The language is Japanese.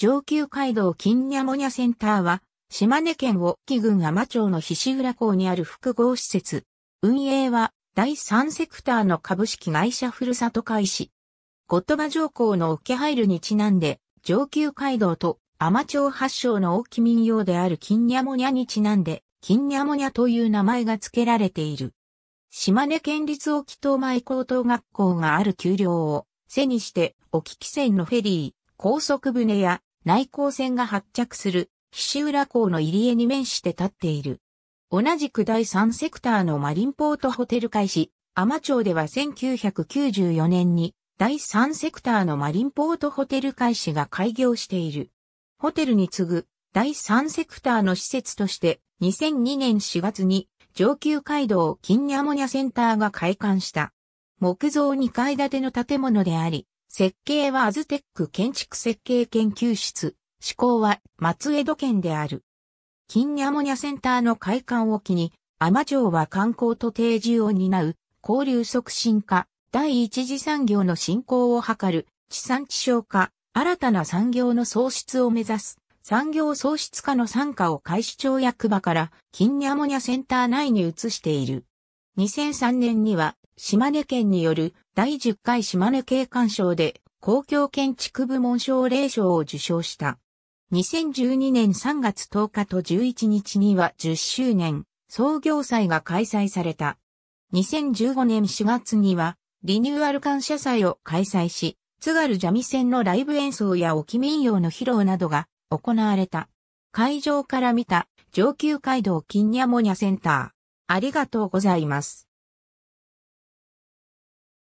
上級街道金ニャモニャセンターは、島根県沖木郡天町の菱浦港にある複合施設。運営は、第3セクターの株式会社ふるさと開始。ゴッドバ上皇の受け入るにちなんで、上級街道と天町発祥の沖民謡である金ニャモニャにちなんで、金ニャモニャという名前が付けられている。島根県立沖東前高等学校がある丘陵を、背にして沖汽船のフェリー、高速船や内向線が発着する岸浦港の入り江に面して立っている。同じく第3セクターのマリンポートホテル開始、天町では1994年に第3セクターのマリンポートホテル開始が開業している。ホテルに次ぐ第3セクターの施設として2002年4月に上級街道金ニャモニャセンターが開館した。木造2階建ての建物であり、設計はアズテック建築設計研究室、施工は松江戸県である。金ニャモニャセンターの開館を機に、天城は観光と定住を担う、交流促進化、第一次産業の振興を図る、地産地消化、新たな産業の創出を目指す、産業創出化の参加を開市町役場から、金ニャモニャセンター内に移している。2003年には、島根県による第10回島根景観賞で公共建築部門奨励賞を受賞した。2012年3月10日と11日には10周年創業祭が開催された。2015年4月にはリニューアル感謝祭を開催し、津軽三味線のライブ演奏や沖民謡の披露などが行われた。会場から見た上級街道金ニャモニャセンター。ありがとうございます。